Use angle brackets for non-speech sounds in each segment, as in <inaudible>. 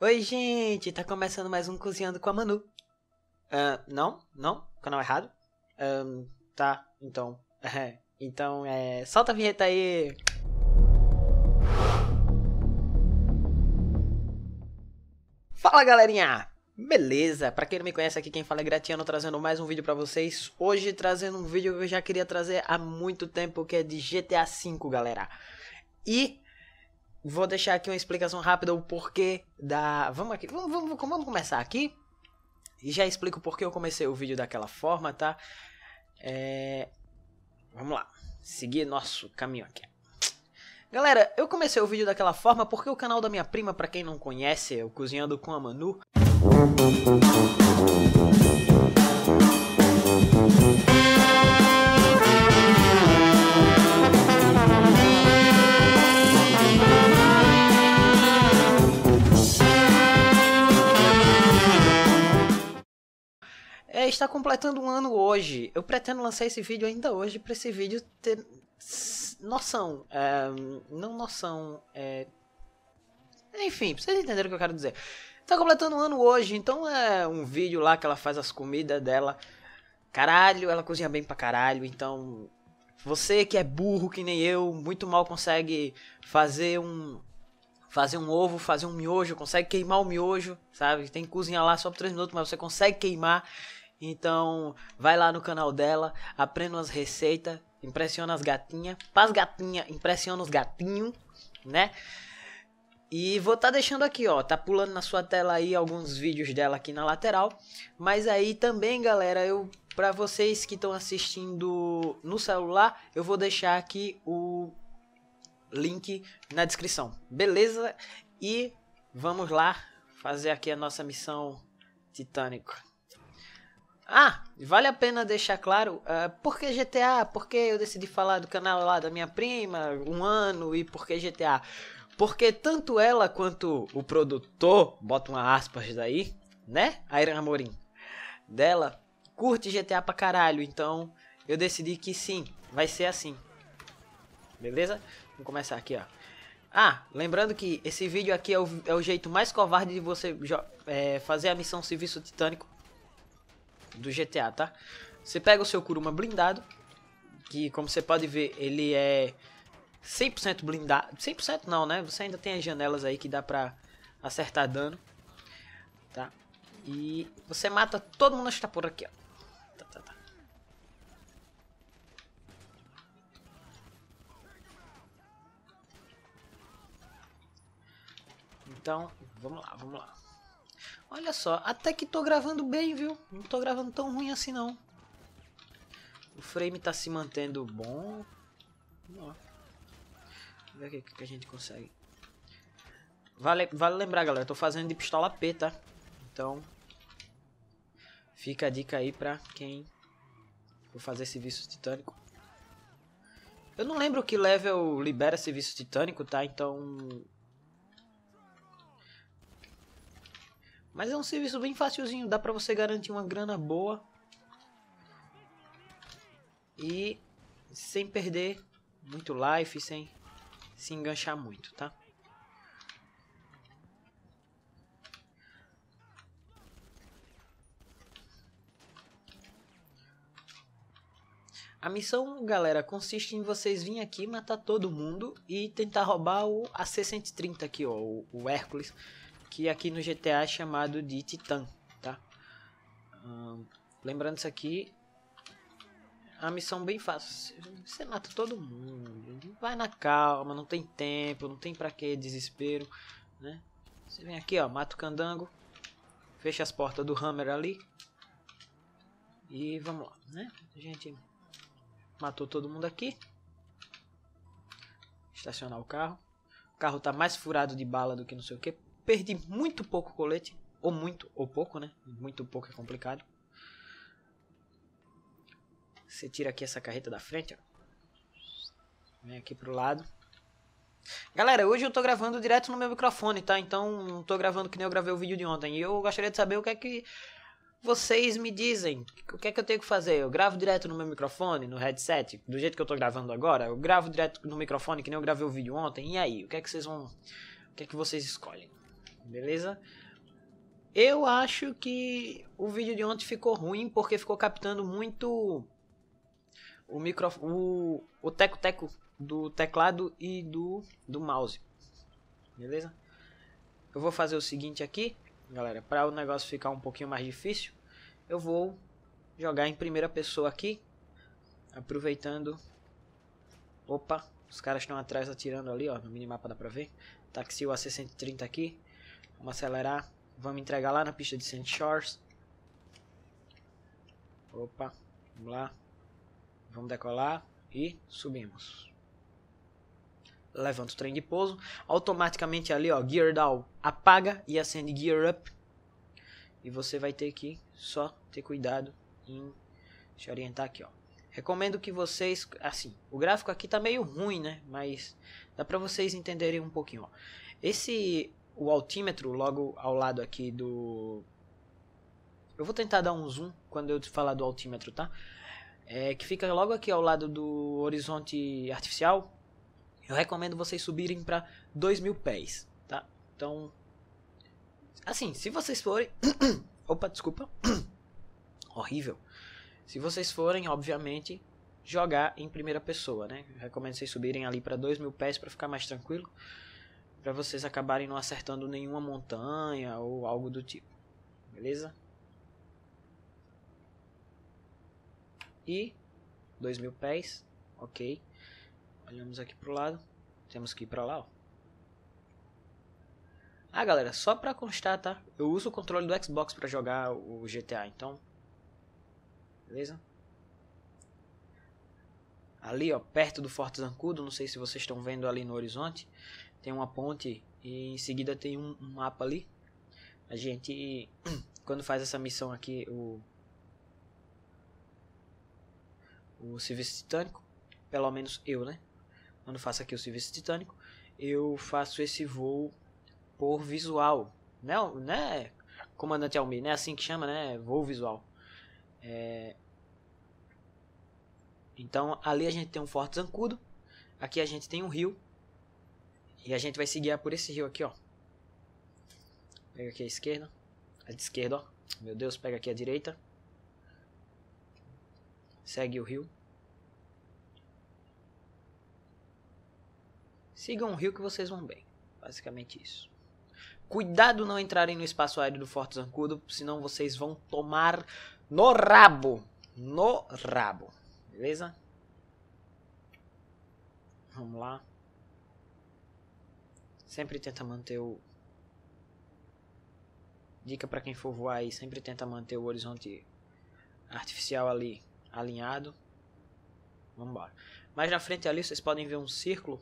Oi, gente! Tá começando mais um Cozinhando com a Manu. Uh, não, não, canal errado. Um, ah, tá, então. <laughs> então, é. Solta a vinheta aí! Fala galerinha! Beleza? Pra quem não me conhece aqui, quem fala é Gratiano, trazendo mais um vídeo pra vocês. Hoje trazendo um vídeo que eu já queria trazer há muito tempo, que é de GTA V, galera. E Vou deixar aqui uma explicação rápida o porquê da. Vamos aqui. Vamos, vamos, vamos começar aqui. E já explico que eu comecei o vídeo daquela forma, tá? É... Vamos lá. Seguir nosso caminho aqui. Galera, eu comecei o vídeo daquela forma porque o canal da minha prima, pra quem não conhece, é o Cozinhando com a Manu. está completando um ano hoje. Eu pretendo lançar esse vídeo ainda hoje para esse vídeo ter noção. É, não noção. É... Enfim, vocês entenderam o que eu quero dizer. Está completando um ano hoje, então é um vídeo lá que ela faz as comidas dela. Caralho, ela cozinha bem pra caralho, então. Você que é burro que nem eu, muito mal consegue fazer um. Fazer um ovo, fazer um miojo, consegue queimar o miojo, sabe? Tem que cozinhar lá só por 3 minutos, mas você consegue queimar. Então, vai lá no canal dela, aprenda umas receitas, impressiona as gatinhas, faz gatinha impressiona os gatinhos, né? E vou estar tá deixando aqui, ó, tá pulando na sua tela aí alguns vídeos dela aqui na lateral. Mas aí também, galera, eu para vocês que estão assistindo no celular, eu vou deixar aqui o link na descrição. Beleza? E vamos lá fazer aqui a nossa missão Titânico. Ah, vale a pena deixar claro uh, por que GTA, por que eu decidi falar do canal lá da minha prima, um ano, e por que GTA. Porque tanto ela quanto o produtor, bota uma aspas daí, né? Airan Amorim, dela, curte GTA pra caralho, então eu decidi que sim, vai ser assim. Beleza? Vamos começar aqui, ó. Ah, lembrando que esse vídeo aqui é o, é o jeito mais covarde de você é, fazer a missão Serviço Titânico do GTA, tá? Você pega o seu Kuruma blindado, que como você pode ver, ele é 100% blindado. 100% não, né? Você ainda tem as janelas aí que dá pra acertar dano, tá? E você mata todo mundo que está por aqui, ó. Tá, tá, tá. Então, vamos lá, vamos lá. Olha só, até que tô gravando bem, viu? Não tô gravando tão ruim assim, não. O frame tá se mantendo bom. Vamos ver o que, que a gente consegue. Vale, vale lembrar, galera, tô fazendo de pistola P, tá? Então, fica a dica aí pra quem for fazer serviço titânico. Eu não lembro que level libera serviço titânico, tá? Então, Mas é um serviço bem facilzinho, dá pra você garantir uma grana boa. E sem perder muito life, sem se enganchar muito, tá? A missão, galera, consiste em vocês virem aqui, matar todo mundo e tentar roubar o AC-130 aqui, ó, o, o Hércules que aqui no GTA é chamado de Titã, tá? Hum, lembrando isso aqui, é a missão bem fácil. Você mata todo mundo, vai na calma, não tem tempo, não tem pra que desespero, né? Você vem aqui, ó, mata o candango, fecha as portas do Hammer ali e vamos lá, né? A gente matou todo mundo aqui. Estacionar o carro. O carro tá mais furado de bala do que não sei o que perdi muito pouco colete. Ou muito, ou pouco, né? Muito pouco é complicado. Você tira aqui essa carreta da frente, ó. Vem aqui pro lado. Galera, hoje eu tô gravando direto no meu microfone, tá? Então não tô gravando que nem eu gravei o vídeo de ontem. E eu gostaria de saber o que é que vocês me dizem. O que é que eu tenho que fazer? Eu gravo direto no meu microfone, no headset, do jeito que eu tô gravando agora? Eu gravo direto no microfone que nem eu gravei o vídeo ontem. E aí, o que é que vocês vão. O que é que vocês escolhem? beleza? Eu acho que o vídeo de ontem ficou ruim porque ficou captando muito o micro, o, o teco teco do teclado e do do mouse, beleza? Eu vou fazer o seguinte aqui, galera, para o negócio ficar um pouquinho mais difícil, eu vou jogar em primeira pessoa aqui, aproveitando. Opa, os caras estão atrás atirando ali, ó, no minimapa dá pra ver. Taxi o A630 aqui. Vamos acelerar. Vamos entregar lá na pista de St. Shores. Opa, vamos lá. Vamos decolar e subimos. Levanta o trem de pouso. Automaticamente ali, ó, Gear Down apaga e acende Gear Up. E você vai ter que só ter cuidado em te orientar aqui, ó. Recomendo que vocês, assim, o gráfico aqui tá meio ruim, né? Mas dá para vocês entenderem um pouquinho, ó. Esse o altímetro logo ao lado aqui do. Eu vou tentar dar um zoom quando eu te falar do altímetro, tá? É, que fica logo aqui ao lado do horizonte artificial. Eu recomendo vocês subirem para 2000 pés, tá? Então, assim, se vocês forem. <coughs> Opa, desculpa. <coughs> Horrível. Se vocês forem, obviamente, jogar em primeira pessoa, né? Eu recomendo vocês subirem ali para 2000 pés para ficar mais tranquilo para vocês acabarem não acertando nenhuma montanha ou algo do tipo. Beleza? E 2000 mil pés, ok. Olhamos aqui pro lado, temos que ir para lá. Ó. Ah, galera, só para constar, tá? Eu uso o controle do Xbox para jogar o GTA, então, beleza? ali ó, perto do Forte Zancudo, não sei se vocês estão vendo ali no horizonte, tem uma ponte e em seguida tem um, mapa ali. A gente, <clears throat> quando faz essa missão aqui, o, o serviço titânico, pelo menos eu, né? Quando faço aqui o serviço titânico, eu faço esse voo por visual, né, né comandante Almir, né? Assim que chama, né? Voo visual. É... Então ali a gente tem um forte zancudo, aqui a gente tem um rio e a gente vai se guiar por esse rio aqui, ó. Pega aqui a esquerda. A de esquerda, ó. Meu Deus, pega aqui a direita. Segue o rio. Sigam o rio que vocês vão bem. Basicamente isso. Cuidado não entrarem no espaço aéreo do Forte Zancudo, senão vocês vão tomar no rabo. No rabo. Beleza? Vamos lá. Sempre tenta manter o. Dica para quem for voar aí, sempre tenta manter o horizonte artificial ali alinhado. Vamos embora. Mais na frente ali vocês podem ver um círculo.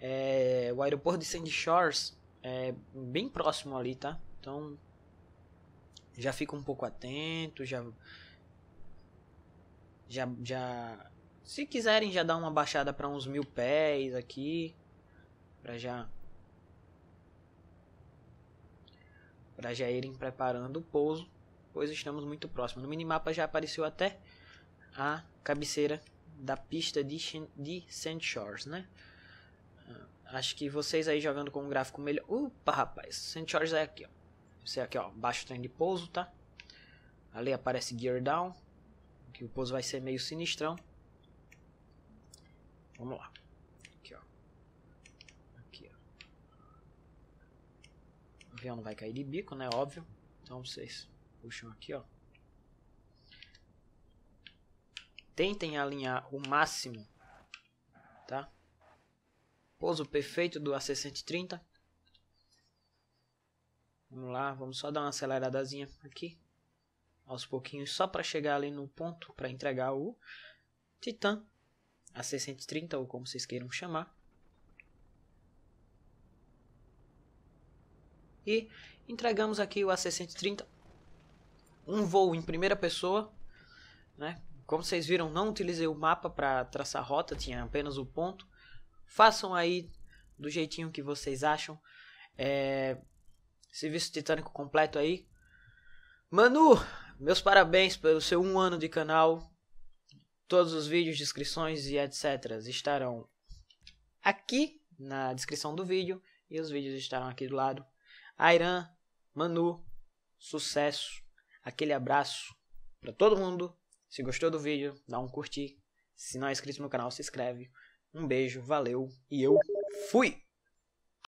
É, o aeroporto de Sandy Shores é bem próximo ali, tá? Então já fica um pouco atento, já já, já se quiserem já dar uma baixada para uns mil pés aqui, para já para já irem preparando o pouso, pois estamos muito próximos. No minimapa já apareceu até a cabeceira da pista de, Shen, de Sand Shores, né? Ah, acho que vocês aí jogando com um gráfico melhor... Opa, rapaz, Sand Shores é aqui, ó. Você é aqui, ó, baixo trem de pouso, tá? Ali aparece Gear Down, que o pouso vai ser meio sinistrão. Vamos lá. O avião não vai cair de bico, né? Óbvio. Então vocês puxam aqui, ó. Tentem alinhar o máximo, tá? Pouso perfeito do AC-130. Vamos lá, vamos só dar uma aceleradazinha aqui. Aos pouquinhos, só para chegar ali no ponto para entregar o Titan AC-130 ou como vocês queiram chamar. E entregamos aqui o AC-130, um voo em primeira pessoa, né? Como vocês viram, não utilizei o mapa para traçar rota, tinha apenas o ponto. Façam aí do jeitinho que vocês acham. É... Serviço titânico completo aí. Manu, meus parabéns pelo seu um ano de canal. Todos os vídeos, descrições e etc. estarão aqui na descrição do vídeo. E os vídeos estarão aqui do lado. Airan, Manu, sucesso. Aquele abraço para todo mundo. Se gostou do vídeo, dá um curtir. Se não é inscrito no canal, se inscreve. Um beijo, valeu e eu fui!